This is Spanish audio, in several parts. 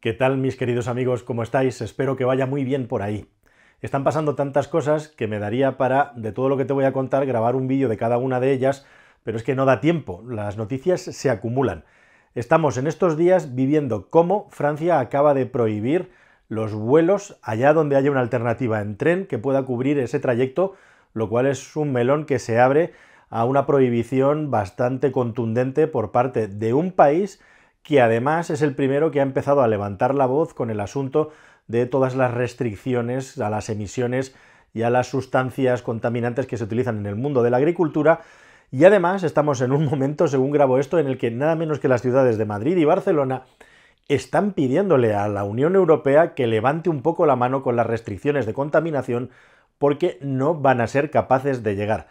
¿Qué tal mis queridos amigos? ¿Cómo estáis? Espero que vaya muy bien por ahí. Están pasando tantas cosas que me daría para, de todo lo que te voy a contar, grabar un vídeo de cada una de ellas, pero es que no da tiempo, las noticias se acumulan. Estamos en estos días viviendo cómo Francia acaba de prohibir los vuelos allá donde haya una alternativa en tren que pueda cubrir ese trayecto, lo cual es un melón que se abre a una prohibición bastante contundente por parte de un país que además es el primero que ha empezado a levantar la voz con el asunto de todas las restricciones a las emisiones y a las sustancias contaminantes que se utilizan en el mundo de la agricultura. Y además estamos en un momento, según grabo esto, en el que nada menos que las ciudades de Madrid y Barcelona están pidiéndole a la Unión Europea que levante un poco la mano con las restricciones de contaminación porque no van a ser capaces de llegar.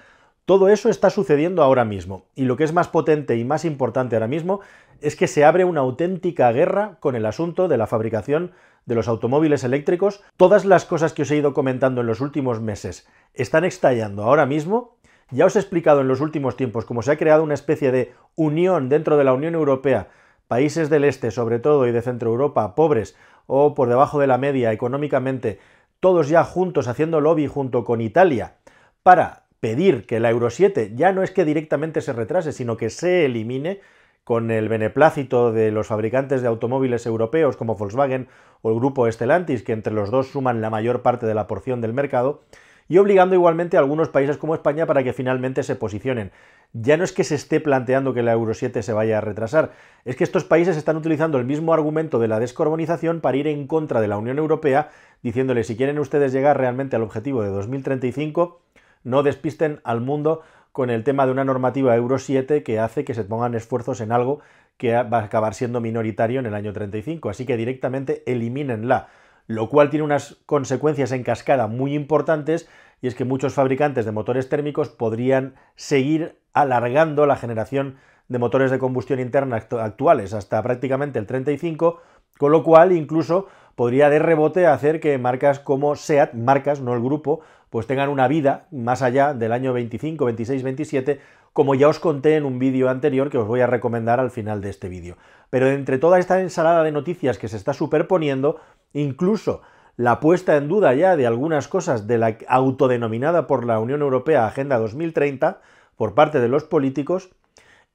Todo eso está sucediendo ahora mismo y lo que es más potente y más importante ahora mismo es que se abre una auténtica guerra con el asunto de la fabricación de los automóviles eléctricos. Todas las cosas que os he ido comentando en los últimos meses están estallando ahora mismo. Ya os he explicado en los últimos tiempos cómo se ha creado una especie de unión dentro de la Unión Europea, países del este sobre todo y de Centro Europa, pobres o por debajo de la media económicamente, todos ya juntos haciendo lobby junto con Italia para pedir que la Euro 7 ya no es que directamente se retrase, sino que se elimine con el beneplácito de los fabricantes de automóviles europeos como Volkswagen o el grupo estelantis que entre los dos suman la mayor parte de la porción del mercado, y obligando igualmente a algunos países como España para que finalmente se posicionen. Ya no es que se esté planteando que la Euro 7 se vaya a retrasar, es que estos países están utilizando el mismo argumento de la descarbonización para ir en contra de la Unión Europea, diciéndole si quieren ustedes llegar realmente al objetivo de 2035, no despisten al mundo con el tema de una normativa Euro 7 que hace que se pongan esfuerzos en algo que va a acabar siendo minoritario en el año 35. Así que directamente elimínenla, lo cual tiene unas consecuencias en cascada muy importantes y es que muchos fabricantes de motores térmicos podrían seguir alargando la generación de motores de combustión interna actuales hasta prácticamente el 35, con lo cual incluso podría de rebote hacer que marcas como SEAT, marcas, no el grupo, pues tengan una vida más allá del año 25, 26, 27, como ya os conté en un vídeo anterior que os voy a recomendar al final de este vídeo. Pero entre toda esta ensalada de noticias que se está superponiendo, incluso la puesta en duda ya de algunas cosas de la autodenominada por la Unión Europea Agenda 2030 por parte de los políticos,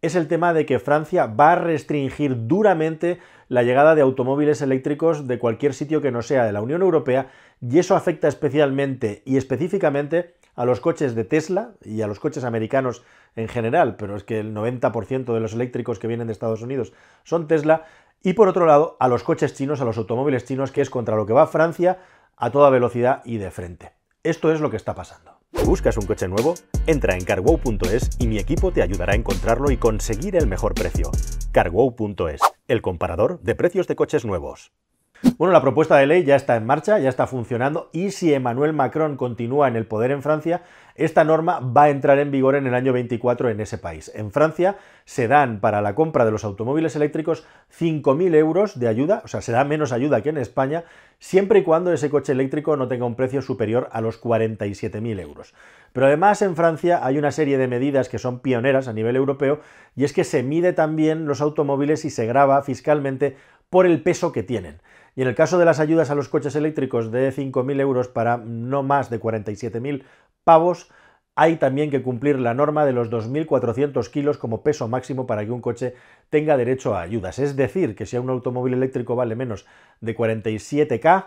es el tema de que Francia va a restringir duramente la llegada de automóviles eléctricos de cualquier sitio que no sea de la Unión Europea y eso afecta especialmente y específicamente a los coches de Tesla y a los coches americanos en general, pero es que el 90% de los eléctricos que vienen de Estados Unidos son Tesla, y por otro lado a los coches chinos, a los automóviles chinos, que es contra lo que va Francia a toda velocidad y de frente. Esto es lo que está pasando. ¿Buscas un coche nuevo? Entra en carwow.es y mi equipo te ayudará a encontrarlo y conseguir el mejor precio. carwow.es el comparador de precios de coches nuevos. Bueno, la propuesta de ley ya está en marcha, ya está funcionando y si Emmanuel Macron continúa en el poder en Francia, esta norma va a entrar en vigor en el año 24 en ese país. En Francia se dan para la compra de los automóviles eléctricos 5.000 euros de ayuda, o sea, se da menos ayuda que en España, siempre y cuando ese coche eléctrico no tenga un precio superior a los 47.000 euros. Pero además en Francia hay una serie de medidas que son pioneras a nivel europeo y es que se mide también los automóviles y se graba fiscalmente por el peso que tienen. Y en el caso de las ayudas a los coches eléctricos de 5.000 euros para no más de 47.000 pavos, hay también que cumplir la norma de los 2.400 kilos como peso máximo para que un coche tenga derecho a ayudas. Es decir, que si un automóvil eléctrico vale menos de 47K,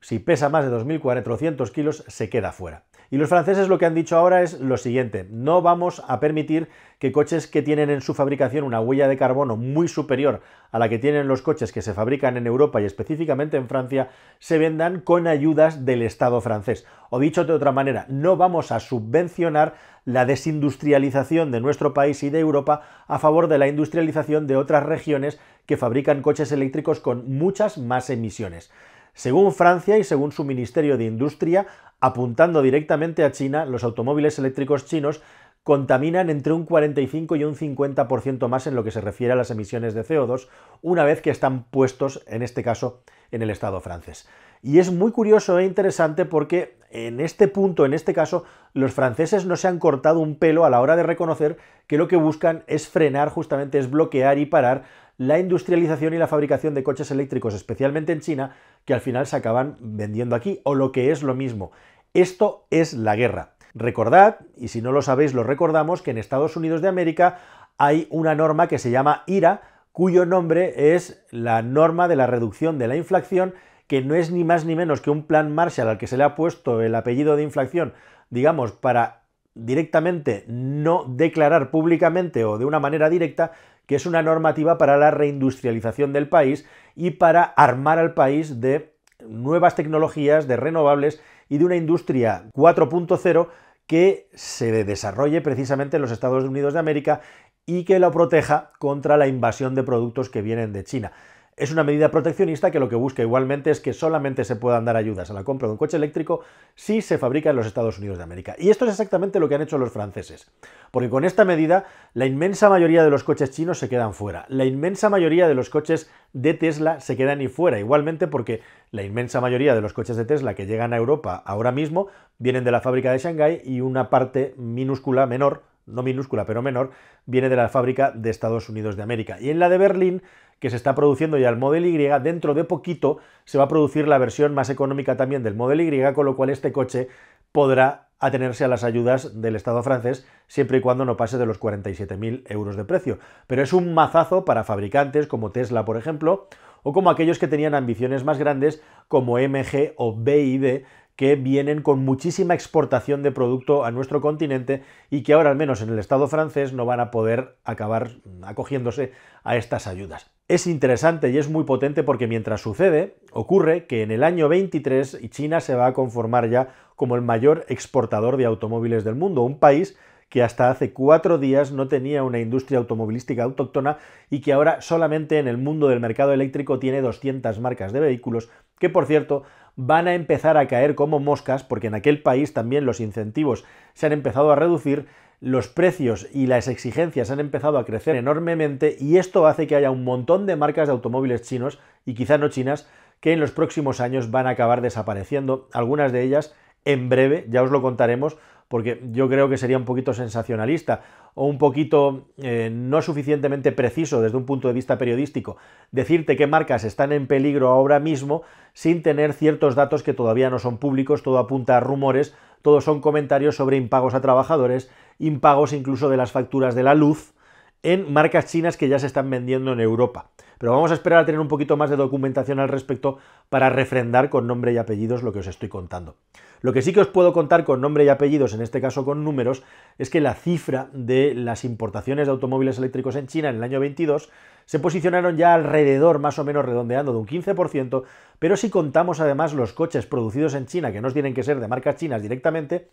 si pesa más de 2.400 kilos, se queda fuera. Y los franceses lo que han dicho ahora es lo siguiente, no vamos a permitir que coches que tienen en su fabricación una huella de carbono muy superior a la que tienen los coches que se fabrican en Europa y específicamente en Francia, se vendan con ayudas del Estado francés. O dicho de otra manera, no vamos a subvencionar la desindustrialización de nuestro país y de Europa a favor de la industrialización de otras regiones que fabrican coches eléctricos con muchas más emisiones. Según Francia y según su Ministerio de Industria, apuntando directamente a China, los automóviles eléctricos chinos contaminan entre un 45 y un 50% más en lo que se refiere a las emisiones de CO2 una vez que están puestos, en este caso, en el Estado francés. Y es muy curioso e interesante porque en este punto, en este caso, los franceses no se han cortado un pelo a la hora de reconocer que lo que buscan es frenar, justamente es bloquear y parar la industrialización y la fabricación de coches eléctricos, especialmente en China, que al final se acaban vendiendo aquí, o lo que es lo mismo. Esto es la guerra. Recordad, y si no lo sabéis, lo recordamos, que en Estados Unidos de América hay una norma que se llama IRA, cuyo nombre es la norma de la reducción de la inflación, que no es ni más ni menos que un plan Marshall al que se le ha puesto el apellido de inflación, digamos, para directamente no declarar públicamente o de una manera directa que es una normativa para la reindustrialización del país y para armar al país de nuevas tecnologías, de renovables y de una industria 4.0 que se desarrolle precisamente en los Estados Unidos de América y que lo proteja contra la invasión de productos que vienen de China. Es una medida proteccionista que lo que busca igualmente es que solamente se puedan dar ayudas a la compra de un coche eléctrico si se fabrica en los Estados Unidos de América. Y esto es exactamente lo que han hecho los franceses. Porque con esta medida, la inmensa mayoría de los coches chinos se quedan fuera. La inmensa mayoría de los coches de Tesla se quedan y fuera. Igualmente porque la inmensa mayoría de los coches de Tesla que llegan a Europa ahora mismo vienen de la fábrica de Shanghái y una parte minúscula, menor, no minúscula, pero menor, viene de la fábrica de Estados Unidos de América. Y en la de Berlín que se está produciendo ya el Model Y, dentro de poquito se va a producir la versión más económica también del Model Y, con lo cual este coche podrá atenerse a las ayudas del Estado francés siempre y cuando no pase de los 47.000 euros de precio. Pero es un mazazo para fabricantes como Tesla, por ejemplo, o como aquellos que tenían ambiciones más grandes como MG o BID, que vienen con muchísima exportación de producto a nuestro continente y que ahora al menos en el Estado francés no van a poder acabar acogiéndose a estas ayudas. Es interesante y es muy potente porque mientras sucede, ocurre que en el año 23 China se va a conformar ya como el mayor exportador de automóviles del mundo, un país que hasta hace cuatro días no tenía una industria automovilística autóctona y que ahora solamente en el mundo del mercado eléctrico tiene 200 marcas de vehículos, que por cierto van a empezar a caer como moscas porque en aquel país también los incentivos se han empezado a reducir los precios y las exigencias han empezado a crecer enormemente y esto hace que haya un montón de marcas de automóviles chinos y quizá no chinas que en los próximos años van a acabar desapareciendo, algunas de ellas en breve, ya os lo contaremos, porque yo creo que sería un poquito sensacionalista o un poquito eh, no suficientemente preciso desde un punto de vista periodístico decirte qué marcas están en peligro ahora mismo sin tener ciertos datos que todavía no son públicos, todo apunta a rumores, todos son comentarios sobre impagos a trabajadores, impagos incluso de las facturas de la luz en marcas chinas que ya se están vendiendo en Europa. Pero vamos a esperar a tener un poquito más de documentación al respecto para refrendar con nombre y apellidos lo que os estoy contando. Lo que sí que os puedo contar con nombre y apellidos, en este caso con números, es que la cifra de las importaciones de automóviles eléctricos en China en el año 22 se posicionaron ya alrededor, más o menos redondeando, de un 15%, pero si contamos además los coches producidos en China, que no tienen que ser de marcas chinas directamente,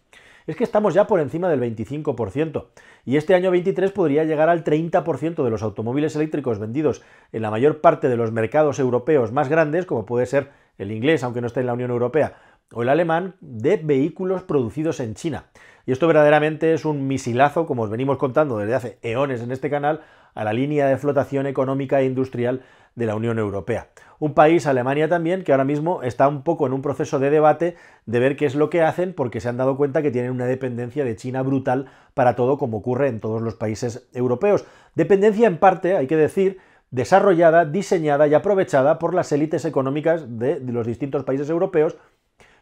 es que estamos ya por encima del 25%. Y este año 23 podría llegar al 30% de los automóviles eléctricos vendidos en la mayor parte de los mercados europeos más grandes, como puede ser el inglés, aunque no esté en la Unión Europea, o el alemán, de vehículos producidos en China. Y esto verdaderamente es un misilazo, como os venimos contando desde hace eones en este canal, a la línea de flotación económica e industrial de la Unión Europea. Un país, Alemania también, que ahora mismo está un poco en un proceso de debate de ver qué es lo que hacen porque se han dado cuenta que tienen una dependencia de China brutal para todo como ocurre en todos los países europeos. Dependencia en parte, hay que decir, desarrollada, diseñada y aprovechada por las élites económicas de los distintos países europeos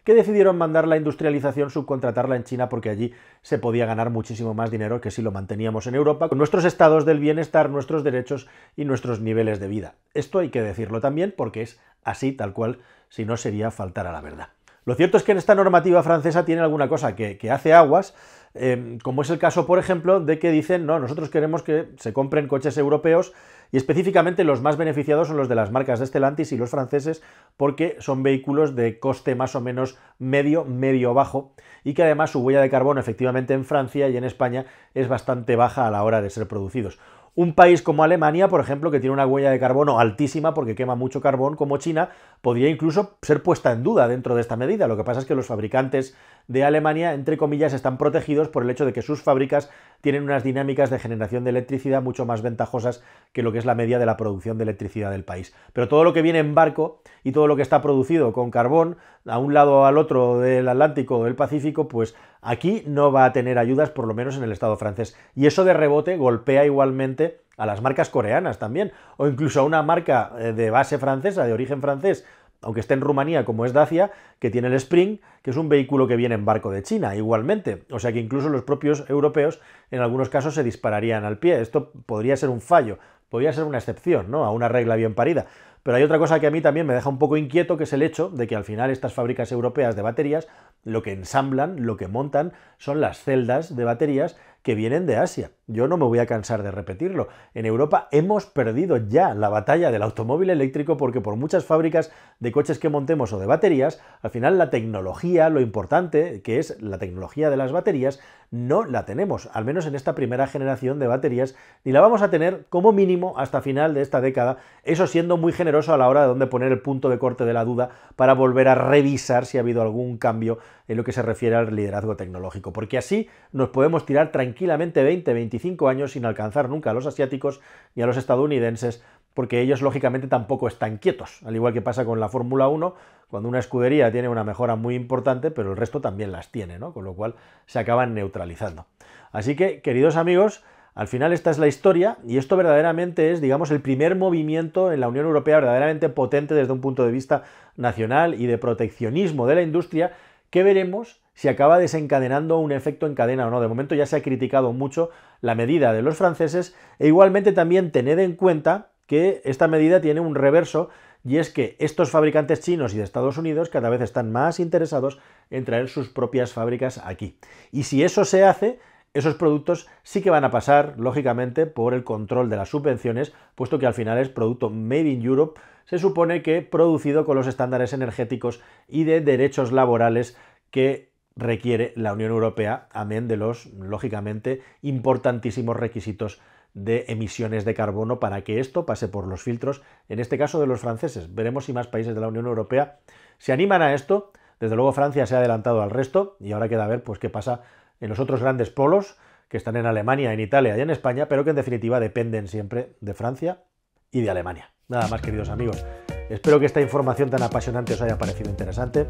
que decidieron mandar la industrialización, subcontratarla en China porque allí se podía ganar muchísimo más dinero que si lo manteníamos en Europa, con nuestros estados del bienestar, nuestros derechos y nuestros niveles de vida. Esto hay que decirlo también porque es así tal cual, si no sería faltar a la verdad. Lo cierto es que en esta normativa francesa tiene alguna cosa que, hace aguas, Em, como es el caso, por ejemplo, de que dicen, no, nosotros queremos que se compren coches europeos y específicamente los más beneficiados son los de las marcas de Stellantis y los franceses porque son vehículos de coste más o menos medio, medio bajo y que además su huella de carbono efectivamente en Francia y en España es bastante baja a la hora de ser producidos. Un país como Alemania, por ejemplo, que tiene una huella de carbono altísima porque quema mucho carbón, como China, podría incluso ser puesta en duda dentro de esta medida. Lo que pasa es que los fabricantes de Alemania, entre comillas, están protegidos por el hecho de que sus fábricas tienen unas dinámicas de generación de electricidad mucho más ventajosas que lo que es la media de la producción de electricidad del país. Pero todo lo que viene en barco y todo lo que está producido con carbón, a un lado o al otro del Atlántico o del Pacífico, pues Aquí no va a tener ayudas, por lo menos en el Estado francés. Y eso de rebote golpea igualmente a las marcas coreanas también, o incluso a una marca eh, de base francesa, de origen francés, aunque esté en Rumanía, como es Dacia, que tiene el Spring, que es un vehículo que viene en barco de China, igualmente. O sea que incluso los propios europeos, en algunos casos, se dispararían al pie. Esto podría ser un fallo, podría ser una excepción, ¿no? A una regla bien parida. Pero hay otra cosa que a mí también me deja un poco inquieto, que es el hecho de que al final estas fábricas europeas de baterías lo que ensamblan, lo que montan, son las celdas de baterías que vienen de Asia yo no me voy a cansar de repetirlo. En Europa hemos perdido ya la batalla del automóvil eléctrico porque por muchas fábricas de coches que montemos o de baterías, al final la tecnología, lo importante que es la tecnología de las baterías, no la tenemos, al menos en esta primera generación de baterías, ni la vamos a tener como mínimo hasta final de esta década, eso siendo muy generoso a la hora de donde poner el punto de corte de la duda para volver a revisar si ha habido algún cambio en lo que se refiere al liderazgo tecnológico, porque así nos podemos tirar tranquilamente 20, 25 años sin alcanzar nunca a los asiáticos y a los estadounidenses, porque ellos lógicamente tampoco están quietos, al igual que pasa con la Fórmula 1, cuando una escudería tiene una mejora muy importante, pero el resto también las tiene, ¿no? con lo cual se acaban neutralizando. Así que, queridos amigos, al final esta es la historia y esto verdaderamente es, digamos, el primer movimiento en la Unión Europea verdaderamente potente desde un punto de vista nacional y de proteccionismo de la industria que veremos si acaba desencadenando un efecto en cadena o no. De momento ya se ha criticado mucho la medida de los franceses e igualmente también tened en cuenta que esta medida tiene un reverso y es que estos fabricantes chinos y de Estados Unidos cada vez están más interesados en traer sus propias fábricas aquí. Y si eso se hace, esos productos sí que van a pasar, lógicamente, por el control de las subvenciones, puesto que al final es producto Made in Europe, se supone que producido con los estándares energéticos y de derechos laborales que requiere la Unión Europea, amén de los, lógicamente, importantísimos requisitos de emisiones de carbono para que esto pase por los filtros, en este caso de los franceses. Veremos si más países de la Unión Europea se animan a esto. Desde luego Francia se ha adelantado al resto y ahora queda ver pues, qué pasa en los otros grandes polos que están en Alemania, en Italia y en España, pero que en definitiva dependen siempre de Francia y de Alemania. Nada más, queridos amigos. Espero que esta información tan apasionante os haya parecido interesante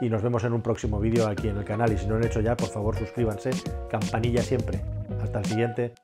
y nos vemos en un próximo vídeo aquí en el canal y si no lo han hecho ya, por favor suscríbanse, campanilla siempre. Hasta el siguiente.